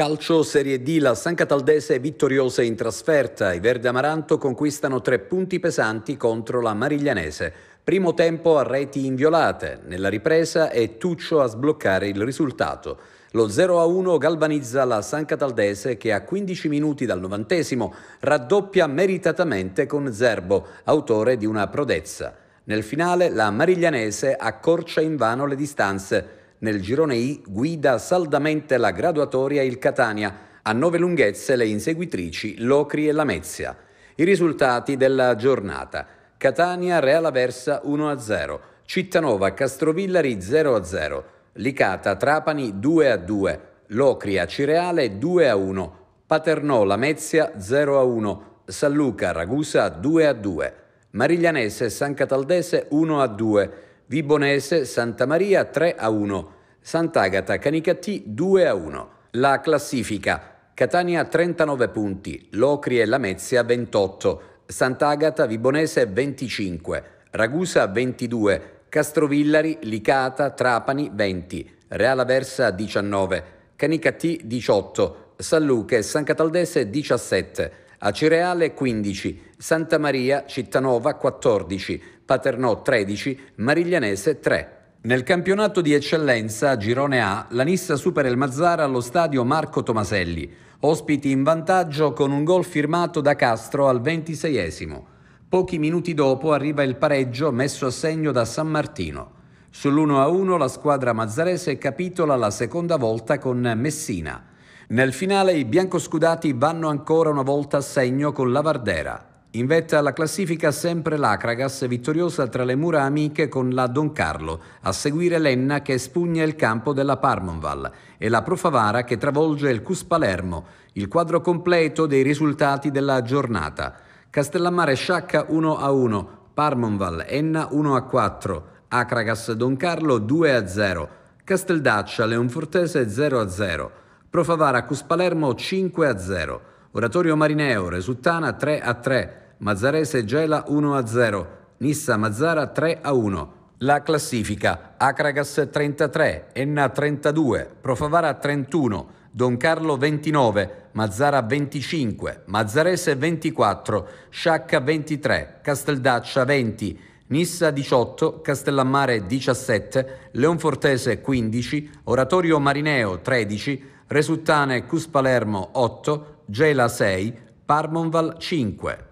Calcio Serie D, la San Cataldese è vittoriosa in trasferta. I Verde Amaranto conquistano tre punti pesanti contro la Mariglianese. Primo tempo a reti inviolate. Nella ripresa è Tuccio a sbloccare il risultato. Lo 0-1 galvanizza la San Cataldese che a 15 minuti dal novantesimo raddoppia meritatamente con Zerbo, autore di una prodezza. Nel finale la Mariglianese accorcia in vano le distanze nel girone I guida saldamente la graduatoria il Catania, a nove lunghezze le inseguitrici Locri e Lamezia. I risultati della giornata. Catania Real Aversa 1-0, Cittanova Castrovillari 0-0, Licata Trapani 2-2, Locria Cireale 2-1, Paternò Lamezia 0-1, San Luca Ragusa 2-2, Mariglianese San Cataldese 1-2, Vibonese Santa Maria 3-1, Sant'Agata Canicati 2 a 1. La classifica. Catania 39 punti, Locri e Lamezia 28, Sant'Agata Vibonese 25, Ragusa 22, Castrovillari, Licata, Trapani 20, Reala Versa 19, Canicati 18, San Luca e San Cataldese 17, Acireale 15, Santa Maria, Cittanova 14, Paternò 13, Mariglianese 3. Nel campionato di eccellenza Girone A, la Nissa supera il Mazzara allo stadio Marco Tomaselli, ospiti in vantaggio con un gol firmato da Castro al 26esimo. Pochi minuti dopo arriva il pareggio messo a segno da San Martino. Sull'1-1 la squadra mazzarese capitola la seconda volta con Messina. Nel finale i biancoscudati vanno ancora una volta a segno con la Vardera. In vetta alla classifica sempre l'Acragas, vittoriosa tra le mura amiche con la Don Carlo, a seguire l'Enna che spugna il campo della Parmonval e la Profavara che travolge il Cus Palermo, il quadro completo dei risultati della giornata. Castellammare Sciacca 1-1, Parmonval Enna 1-4, Acragas Don Carlo 2-0, Casteldaccia Leonfortese 0-0, Profavara Cus Palermo 5-0. Oratorio Marineo, Resuttana 3 a 3, Mazzarese Gela 1-0, Nissa Mazzara 3-1. La classifica Acragas 33, Enna 32, Profavara 31, Don Carlo 29, Mazzara 25, Mazzarese 24, Sciacca 23, Casteldaccia 20, Nissa 18, Castellammare 17, Leonfortese 15, Oratorio Marineo 13, Resuttane Cuspalermo 8, Gela 6, Parmonval 5.